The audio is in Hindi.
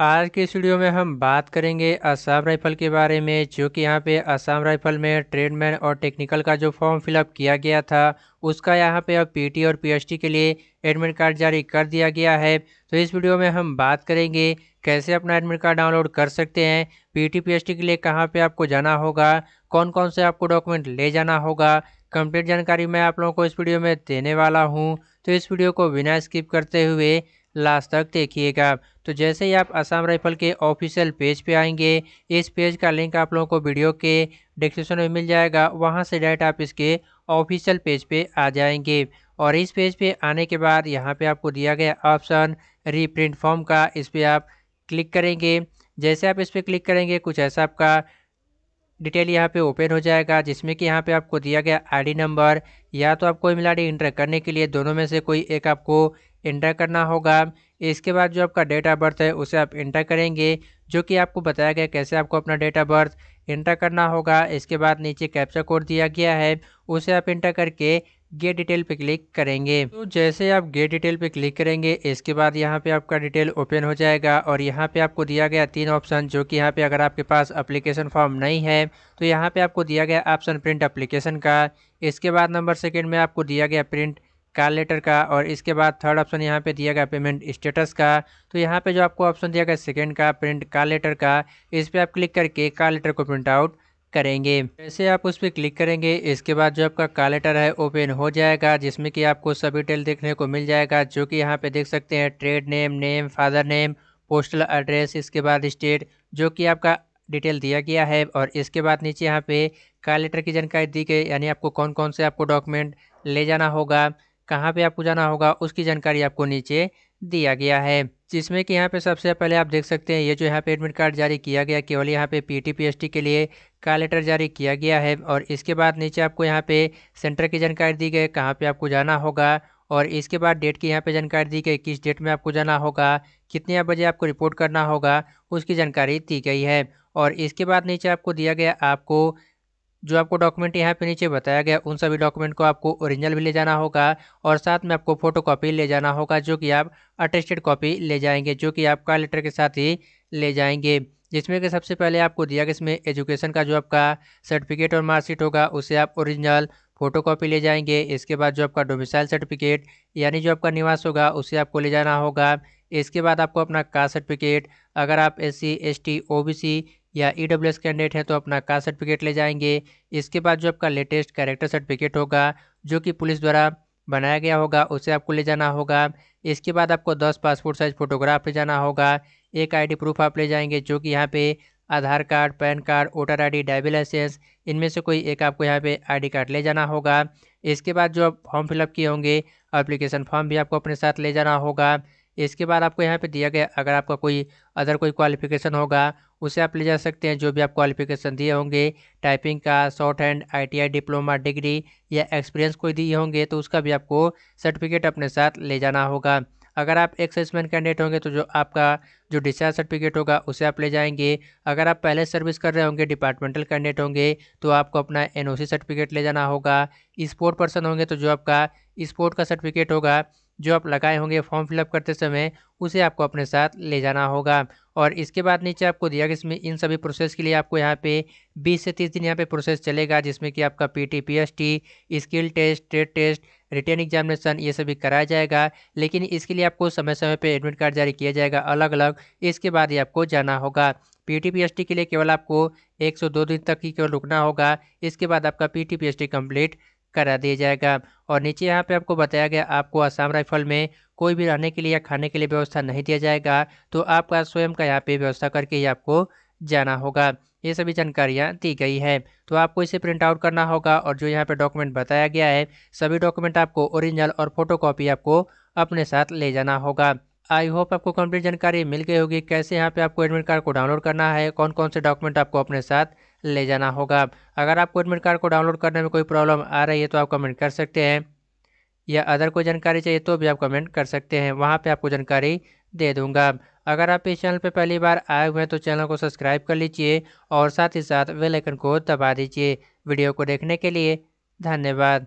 आज के स्टूडियो में हम बात करेंगे असम राइफल के बारे में जो कि यहाँ पे असम राइफल में ट्रेडमैन और टेक्निकल का जो फॉर्म फिलअप किया गया था उसका यहाँ पे अब पीटी और पीएचटी के लिए एडमिट कार्ड जारी कर दिया गया है तो इस वीडियो में हम बात करेंगे कैसे अपना एडमिट कार्ड डाउनलोड कर सकते हैं पीटी पीएचटी के लिए कहाँ पे आपको जाना होगा कौन कौन से आपको डॉक्यूमेंट ले जाना होगा कंप्लीट जानकारी मैं आप लोगों को इस वीडियो में देने वाला हूँ तो इस वीडियो को बिना स्किप करते हुए लास्ट तक देखिएगा तो जैसे ही आप असम राइफल के ऑफिशियल पेज पे आएंगे इस पेज का लिंक आप लोगों को वीडियो के डिस्क्रिप्शन में मिल जाएगा वहाँ से डायरेक्ट आप इसके ऑफिशियल पेज पे आ जाएंगे और इस पेज पे आने के बाद यहाँ पे आपको दिया गया ऑप्शन रीप्रिंट फॉर्म का इस पर आप क्लिक करेंगे जैसे आप इस पर क्लिक करेंगे कुछ ऐसा आपका डिटेल यहाँ पे ओपन हो जाएगा जिसमें कि यहाँ पे आपको दिया गया आईडी नंबर या तो आपको ईमेल डी इंटर करने के लिए दोनों में से कोई एक आपको इंटर करना होगा इसके बाद जो आपका डेट ऑफ बर्थ है उसे आप इंटर करेंगे जो कि आपको बताया गया कैसे आपको अपना डेट ऑफ बर्थ इंटर करना होगा इसके बाद नीचे कैप्चा कोड दिया गया है उसे आप इंटर करके गेट डिटेल पे क्लिक करेंगे तो जैसे आप गेट डिटेल पे क्लिक करेंगे इसके बाद यहाँ पे आपका डिटेल ओपन हो जाएगा और यहाँ पे आपको दिया गया तीन ऑप्शन जो कि यहाँ पे अगर आपके पास एप्लीकेशन फॉर्म नहीं है तो यहाँ पे आपको दिया गया ऑप्शन प्रिंट एप्लीकेशन का इसके बाद नंबर सेकेंड में आपको दिया गया प्रिंट कार लेटर का और इसके बाद थर्ड ऑप्शन यहाँ पे दिया गया पेमेंट स्टेटस का तो यहाँ पे जो आपको ऑप्शन दिया गया सेकेंड का प्रिंट कार लेटर का इस पर आप क्लिक करके कार लेटर को प्रिंट आउट करेंगे जैसे आप उस पर क्लिक करेंगे इसके बाद जो आपका कार लेटर है ओपन हो जाएगा जिसमें कि आपको सभी डिटेल देखने को मिल जाएगा जो कि यहाँ पे देख सकते हैं trade name name father name postal address इसके बाद स्टेट जो कि आपका डिटेल दिया गया है और इसके बाद नीचे यहाँ पे कार लेटर की जानकारी दी गई यानी आपको कौन कौन से आपको डॉक्यूमेंट ले जाना होगा कहाँ पे आपको जाना होगा उसकी जानकारी आपको नीचे दिया गया है जिसमें कि यहाँ पे सबसे पहले आप देख सकते हैं ये जो यहाँ पे एडमिट कार्ड जारी किया गया केवल यहाँ पे पी टी के लिए का लेटर जारी किया गया है और इसके बाद नीचे आपको यहाँ पे सेंटर की जानकारी दी गई कहाँ पे आपको जाना होगा और इसके बाद डेट की यहाँ पे जानकारी दी गई किस डेट में आपको जाना होगा कितने बजे आपको रिपोर्ट करना होगा उसकी जानकारी दी गई है और इसके बाद नीचे आपको दिया गया आपको जो आपको डॉक्यूमेंट यहाँ पे नीचे बताया गया उन सभी डॉक्यूमेंट को आपको ओरिजिनल भी ले जाना होगा और साथ में आपको फोटो कॉपी ले जाना होगा जो कि आप अटेस्टेड कॉपी ले जाएंगे जो कि आप कार लेटर के साथ ही ले जाएंगे जिसमें कि सबसे पहले आपको दिया गया इसमें एजुकेशन का जो आपका सर्टिफिकेट और मार्कशीट होगा उसे आप ओरिजिनल फोटो कॉपी ले जाएंगे इसके बाद जो आपका डोमिसाइल सर्टिफिकेट यानी जो आपका निवास होगा उसे आपको ले जाना होगा इसके बाद आपको अपना कास्ट सर्टिफिकेट अगर आप S C S T O B C या ई डब्ल्यू एस कैंडिडेट हैं तो अपना कास्ट सर्टिफिकेट ले जाएंगे इसके बाद जो आपका लेटेस्ट कैरेक्टर सर्टिफिकेट होगा जो कि पुलिस द्वारा बनाया गया होगा उसे आपको ले जाना होगा इसके बाद आपको दस पासपोर्ट साइज फोटोग्राफ ले जाना होगा एक आईडी प्रूफ आप ले जाएंगे जो कि यहाँ पे Aadhaar card PAN card voter ID driving licence इनमें से कोई एक आपको यहाँ पे आईडी कार्ड ले जाना होगा इसके बाद जो आप फॉर्म फिलअप किए होंगे अप्लीकेशन फॉर्म भी आपको अपने साथ ले जाना होगा इसके बाद आपको यहाँ पे दिया गया अगर आपका कोई अदर कोई क्वालिफिकेशन होगा उसे आप ले जा सकते हैं जो भी आप क्वालिफिकेशन दिए होंगे टाइपिंग का shorthand ITI diploma degree या एक्सपीरियंस कोई दिए होंगे तो उसका भी आपको सर्टिफिकेट अपने साथ ले जाना होगा अगर आप एक सर्विसमैन कैंडिडेट होंगे तो जो आपका जो डिस्चार्ज सर्टिफिकेट होगा उसे आप ले जाएंगे अगर आप पहले सर्विस कर रहे होंगे डिपार्टमेंटल कैंडिडेट होंगे तो आपको अपना एनओसी सर्टिफिकेट ले जाना होगा स्पोर्ट e पर्सन होंगे तो जो आपका स्पोर्ट e का सर्टिफिकेट होगा जो आप लगाए होंगे फॉर्म फिलअप करते समय उसे आपको अपने साथ ले जाना होगा और इसके बाद नीचे आपको दिया गया इसमें इन सभी प्रोसेस के लिए आपको यहाँ पे 20 से 30 दिन यहाँ पे प्रोसेस चलेगा जिसमें कि आपका P T P S T skill test trade test written examination ये सभी कराया जाएगा लेकिन इसके लिए आपको समय समय पर एडमिट कार्ड जारी किया जाएगा अलग अलग इसके बाद ही आपको जाना होगा P T P S T के लिए केवल आपको दो दिन तक ही केवल रुकना होगा इसके बाद आपका P T P S T complete करा दिया जाएगा और नीचे यहाँ पे आपको बताया गया आपको आसाम राइफल में कोई भी रहने के लिए या खाने के लिए व्यवस्था नहीं दिया जाएगा तो आपका स्वयं का यहाँ पे व्यवस्था करके ही आपको जाना होगा ये सभी जानकारियाँ दी गई है तो आपको इसे प्रिंट आउट करना होगा और जो यहाँ पे डॉक्यूमेंट बताया गया है सभी डॉक्यूमेंट आपको ओरिजिनल और फोटो आपको अपने साथ ले जाना होगा आई होप आपको कम्प्लीट जानकारी मिल गई होगी कैसे यहाँ पे आपको एडमिट कार्ड को डाउनलोड करना है कौन कौन से डॉक्यूमेंट आपको अपने साथ ले जाना होगा अगर आपको एडमिट कार्ड को डाउनलोड करने में कोई प्रॉब्लम आ रही है तो आप कमेंट कर सकते हैं या अदर कोई जानकारी चाहिए तो भी आप कमेंट कर सकते हैं वहाँ पर आपको जानकारी दे दूँगा अगर आप इस चैनल पर पहली बार आए हुए हैं तो चैनल को सब्सक्राइब कर लीजिए और साथ ही साथ वेलाइकन आइकन को दबा दीजिए वीडियो को देखने के लिए धन्यवाद